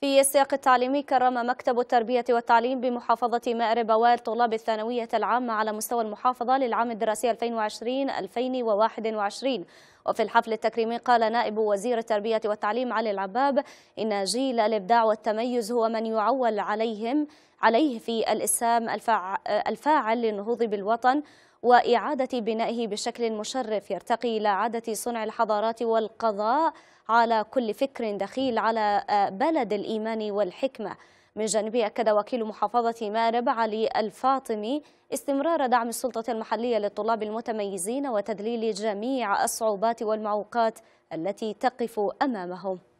في السياق التعليمي كرم مكتب التربية والتعليم بمحافظة مأرب أوائل طلاب الثانوية العامة على مستوى المحافظة للعام الدراسي 2020-2021 وفي الحفل التكريمي قال نائب وزير التربية والتعليم علي العباب إن جيل الإبداع والتميز هو من يعول عليهم عليه في الإسهام الفاعل للنهوض بالوطن وإعادة بنائه بشكل مشرف يرتقي إلى عادة صنع الحضارات والقضاء على كل فكر دخيل على آه، بلد الإيمان والحكمة من جانبه أكد وكيل محافظة مارب علي الفاطمي استمرار دعم السلطة المحلية للطلاب المتميزين وتذليل جميع الصعوبات والمعوقات التي تقف أمامهم